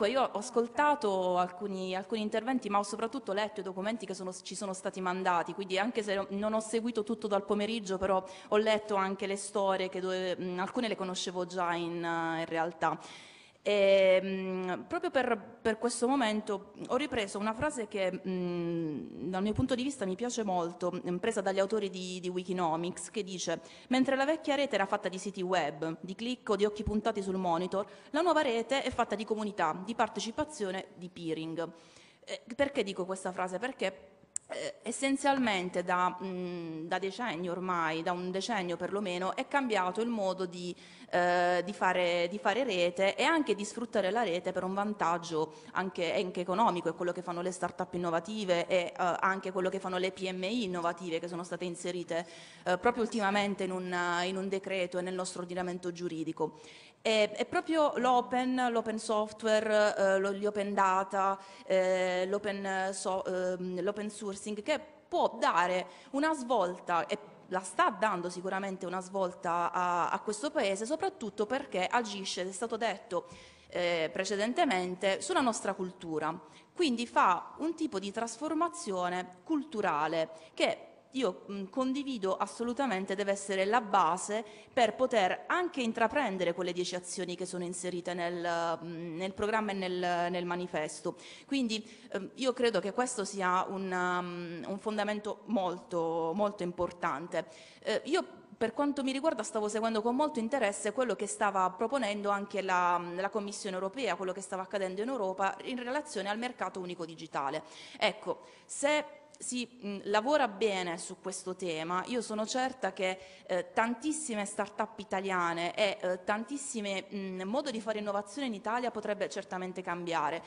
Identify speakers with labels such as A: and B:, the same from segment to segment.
A: Dunque io ho ascoltato alcuni, alcuni, interventi ma ho soprattutto letto i documenti che sono, ci sono stati mandati, quindi anche se non ho seguito tutto dal pomeriggio però ho letto anche le storie, che dove, mh, alcune le conoscevo già in, uh, in realtà. E, ehm, mh, proprio per, per, questo momento ho ripreso una frase che mh, mm, dal mio punto di vista mi piace molto, mm, presa dagli autori di, di, Wikinomics, che dice mentre la vecchia rete era fatta di siti web, di click o di occhi puntati sul monitor, la nuova rete è fatta di comunità, di partecipazione, di peering. Eh, perché dico questa frase? Perché eh, essenzialmente da, mh, mm, da, decenni ormai, da un decennio perlomeno, è cambiato il modo di, eh, di, fare, di, fare, rete e anche di sfruttare la rete per un vantaggio anche, anche economico, è quello che fanno le start-up innovative e eh, anche quello che fanno le PMI innovative che sono state inserite eh, proprio ultimamente in un, in un decreto e nel nostro ordinamento giuridico è, e proprio l'open, l'open software, eh, gli open data, eh, l'open, so, eh, sourcing che può dare una svolta e la sta dando sicuramente una svolta a, a questo paese, soprattutto perché agisce, è stato detto eh, precedentemente, sulla nostra cultura. Quindi fa un tipo di trasformazione culturale che io mh, condivido assolutamente deve essere la base per poter anche intraprendere quelle dieci azioni che sono inserite nel, mh, nel programma e nel, nel manifesto. Quindi mh, ehm, io credo che questo sia un, um, un fondamento molto, molto importante. Eh, io per quanto mi riguarda stavo seguendo con molto interesse quello che stava proponendo anche la, la, Commissione europea, quello che stava accadendo in Europa in relazione al mercato unico digitale. Ecco, se si mh, mm, lavora bene su questo tema, io sono certa che eh, tantissime start-up italiane e eh, tantissimi mm, modi di fare innovazione in Italia potrebbe certamente cambiare.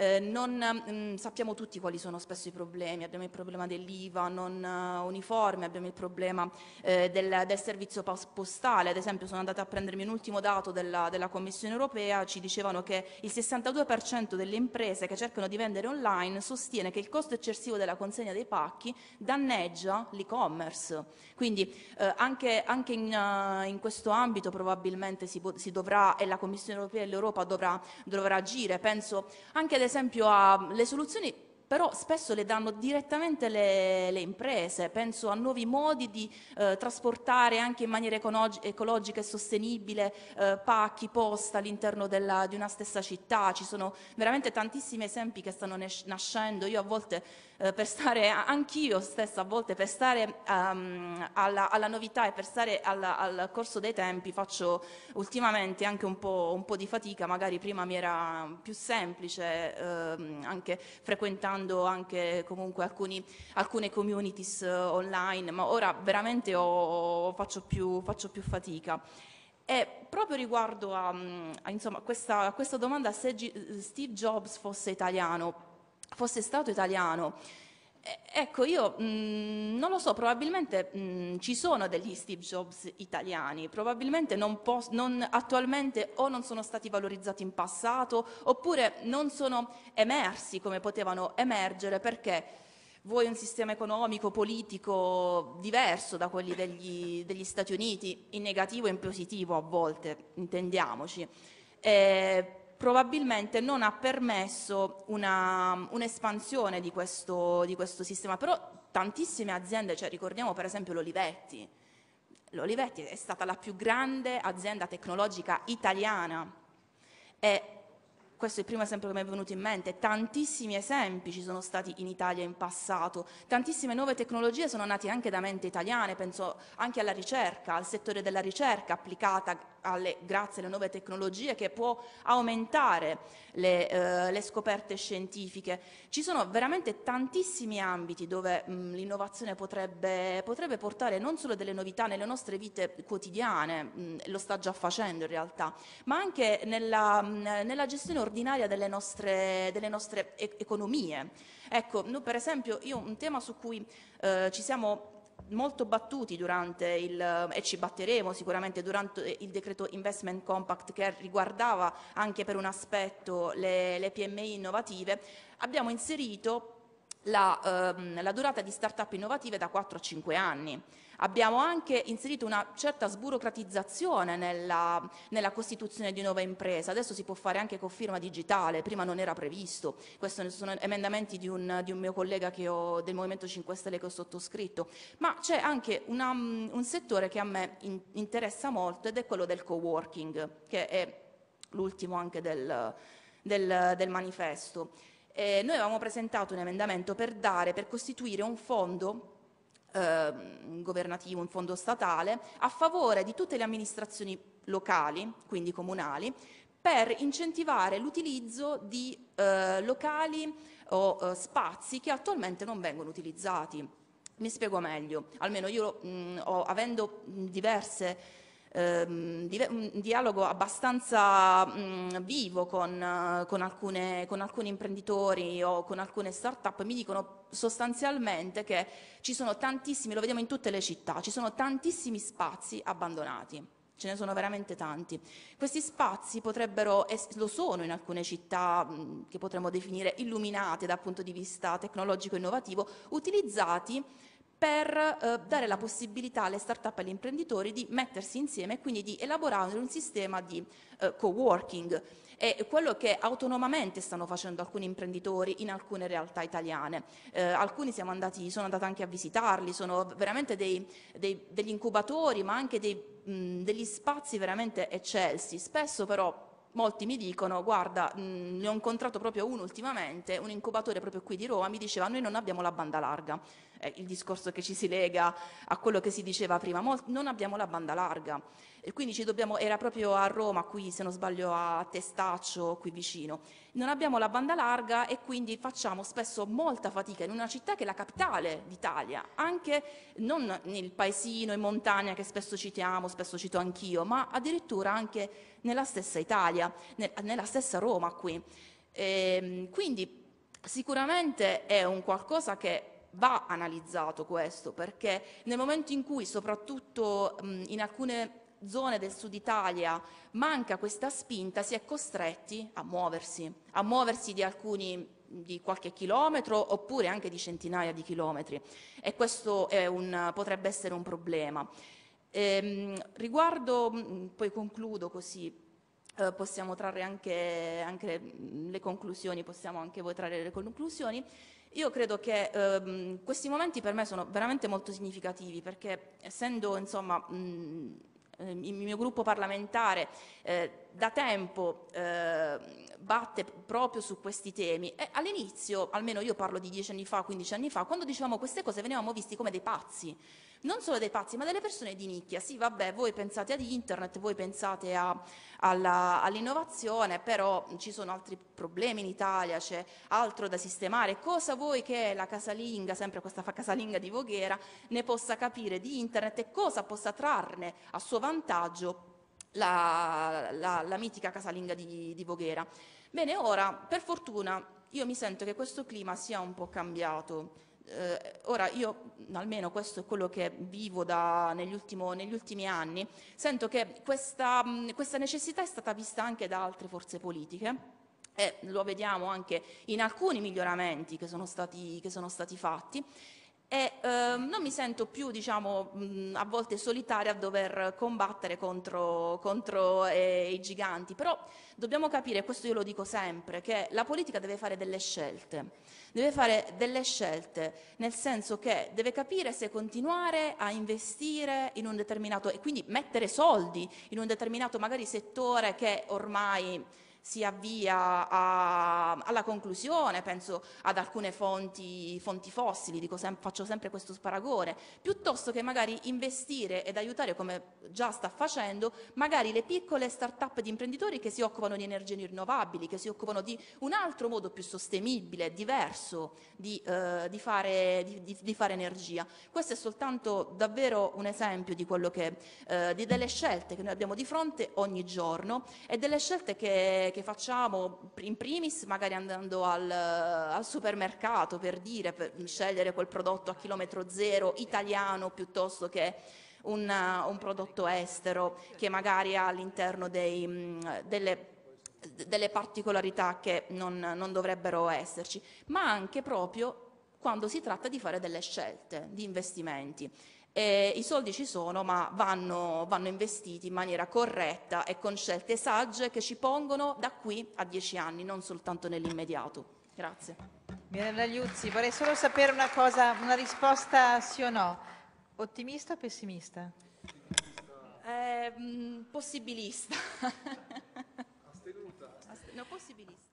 A: Eh, non mh, mm, sappiamo tutti quali sono spesso i problemi, abbiamo il problema dell'IVA non uh, uniforme, abbiamo il problema eh, del, del, servizio postale, ad esempio sono andata a prendermi un ultimo dato della, della Commissione europea, ci dicevano che il 62% delle imprese che cercano di vendere online sostiene che il costo eccessivo della consegna dei pacchi danneggia l'e-commerce, quindi eh, anche, anche in, uh, in, questo ambito probabilmente si, si, dovrà e la Commissione europea e l'Europa dovrà, dovrà agire, penso anche ad esempio alle soluzioni però spesso le danno direttamente le, le imprese, penso a nuovi modi di eh, trasportare anche in maniera ecologica e sostenibile eh, pacchi, posta all'interno di una stessa città, ci sono veramente tantissimi esempi che stanno nascendo, io a volte eh, per stare, anch'io stessa a volte per stare um, alla, alla, novità e per stare alla, al corso dei tempi faccio ultimamente anche un po', un po di fatica, magari prima mi era più semplice ehm, anche frequentando sfruttando anche comunque alcuni, alcune communities eh, online, ma ora veramente ho, faccio, più, faccio più fatica. E proprio riguardo a, mm, a, insomma, questa, questa domanda se G Steve Jobs fosse italiano, fosse stato italiano, eh, ecco, io mh, mm, non lo so, probabilmente mh, mm, ci sono degli Steve Jobs italiani, probabilmente non non, attualmente o non sono stati valorizzati in passato oppure non sono emersi come potevano emergere perché vuoi un sistema economico, politico diverso da quelli degli, degli Stati Uniti, in negativo e in positivo a volte, intendiamoci. Eh, probabilmente non ha permesso un'espansione un di, di questo sistema, però tantissime aziende, cioè ricordiamo per esempio l'Olivetti, l'Olivetti è stata la più grande azienda tecnologica italiana e questo è il primo esempio che mi è venuto in mente, tantissimi esempi ci sono stati in Italia in passato, tantissime nuove tecnologie sono nate anche da mente italiane, penso anche alla ricerca, al settore della ricerca applicata alle, grazie alle nuove tecnologie che può aumentare le, eh, le, scoperte scientifiche. Ci sono veramente tantissimi ambiti dove mm, l'innovazione potrebbe, potrebbe, portare non solo delle novità nelle nostre vite quotidiane, mh, mm, lo sta già facendo in realtà, ma anche nella, mh, mm, nella gestione ordinaria delle nostre, delle nostre e- economie. Ecco, noi per esempio, io un tema su cui eh, ci siamo molto battuti durante il, e ci batteremo sicuramente durante il decreto Investment Compact che riguardava anche per un aspetto le, le PMI innovative, abbiamo inserito la, ehm, la, durata di start-up innovative da 4 a 5 anni. Abbiamo anche inserito una certa sburocratizzazione nella, nella, costituzione di nuova impresa, adesso si può fare anche con firma digitale, prima non era previsto, questi sono emendamenti di un, di un mio collega ho, del Movimento 5 Stelle che ho sottoscritto, ma c'è anche una, mm, un settore che a me in, interessa molto ed è quello del co-working, che è l'ultimo anche del, del, del manifesto. Eh, noi avevamo presentato un emendamento per dare, per costituire un fondo eh, governativo, un fondo statale, a favore di tutte le amministrazioni locali, quindi comunali, per incentivare l'utilizzo di eh, locali o eh, spazi che attualmente non vengono utilizzati. Mi spiego meglio, almeno io mh, ho, avendo diverse ehm, un dialogo abbastanza mh, mhmm, vivo con, con, alcune, con, alcuni imprenditori o con alcune start-up, mi dicono sostanzialmente che ci sono tantissimi, lo vediamo in tutte le città, ci sono tantissimi spazi abbandonati. Ce ne sono veramente tanti. Questi spazi potrebbero, lo sono in alcune città mhmm, che potremmo definire illuminate dal punto di vista tecnologico innovativo, utilizzati per eh, dare la possibilità alle start-up e agli imprenditori di mettersi insieme e quindi di elaborare un sistema di eh, co-working. È quello che autonomamente stanno facendo alcuni imprenditori in alcune realtà italiane. Eh, alcuni andati, sono andati anche a visitarli, sono veramente dei, dei, degli incubatori, ma anche dei, mh, degli spazi veramente eccelsi. Spesso però molti mi dicono, guarda, mh, mm, ne ho incontrato proprio uno ultimamente, un incubatore proprio qui di Roma, mi diceva, noi non abbiamo la banda larga. Eh, il discorso che ci si lega a quello che si diceva prima, non abbiamo la banda larga. E quindi ci dobbiamo, era proprio a Roma, qui se non sbaglio a Testaccio, qui vicino. Non abbiamo la banda larga e quindi facciamo spesso molta fatica in una città che è la capitale d'Italia, anche non nel paesino in montagna che spesso citiamo, spesso cito anch'io, ma addirittura anche nella stessa Italia, nella stessa Roma qui. E, ehm, quindi sicuramente è un qualcosa che va analizzato questo perché nel momento in cui soprattutto mh, in alcune zone del sud Italia manca questa spinta, si è costretti a muoversi, a muoversi di alcuni di qualche chilometro oppure anche di centinaia di chilometri e questo un, potrebbe essere un problema. Ehm, riguardo, mm, poi concludo così, eh, possiamo trarre anche, anche, le conclusioni, possiamo anche voi trarre le conclusioni. Io credo che ehm, questi momenti per me sono veramente molto significativi perché essendo insomma mh, mm, Ehm, il mio gruppo parlamentare eh, da tempo eh, batte proprio su questi temi e all'inizio, almeno io parlo di 10 anni fa, 15 anni fa, quando dicevamo queste cose venivamo visti come dei pazzi, non solo dei pazzi ma delle persone di nicchia, sì vabbè voi pensate ad internet, voi pensate all'innovazione, all però ci sono altri problemi in Italia, c'è altro da sistemare, cosa vuoi che la casalinga, sempre questa casalinga di Voghera, ne possa capire di internet e cosa possa trarne a suo vantaggio la, la, la mitica casalinga di, di Voghera. Bene, ora, per fortuna, io mi sento che questo clima sia un po' cambiato. Eh, ora io, almeno questo è quello che vivo da, negli, ultimo, negli, ultimi anni, sento che questa, questa necessità è stata vista anche da altre forze politiche. E lo vediamo anche in alcuni miglioramenti che sono stati, che sono stati fatti e ehm, non mi sento più diciamo, mh, a volte solitaria a dover combattere contro, contro eh, i giganti, però dobbiamo capire, questo io lo dico sempre, che la politica deve fare delle scelte, deve fare delle scelte nel senso che deve capire se continuare a investire in un determinato e quindi mettere soldi in un determinato magari settore che ormai si avvia a, alla conclusione, penso ad alcune fonti, fonti fossili, sem- faccio sempre questo sparagone, piuttosto che magari investire ed aiutare come già sta facendo magari le piccole start-up di imprenditori che si occupano di energie rinnovabili, che si occupano di un altro modo più sostenibile, diverso di, eh, di, fare, di, di fare, energia. Questo è soltanto davvero un esempio di quello che, eh, delle scelte che noi abbiamo di fronte ogni giorno e delle scelte che che, facciamo in primis magari andando al, al supermercato per dire, per scegliere quel prodotto a chilometro zero italiano piuttosto che un, un prodotto estero che magari ha all'interno mm, delle delle particolarità che non, non, dovrebbero esserci, ma anche proprio quando si tratta di fare delle scelte di investimenti. Eh, I soldi ci sono, ma vanno, vanno, investiti in maniera corretta e con scelte sagge che ci pongono da qui a dieci anni, non soltanto nell'immediato. Grazie. Mirella Liuzzi, vorrei solo sapere una cosa, una risposta sì o no. Ottimista o pessimista? Eh, mm, possibilista. Astenuta. Astenuta. No, possibilista.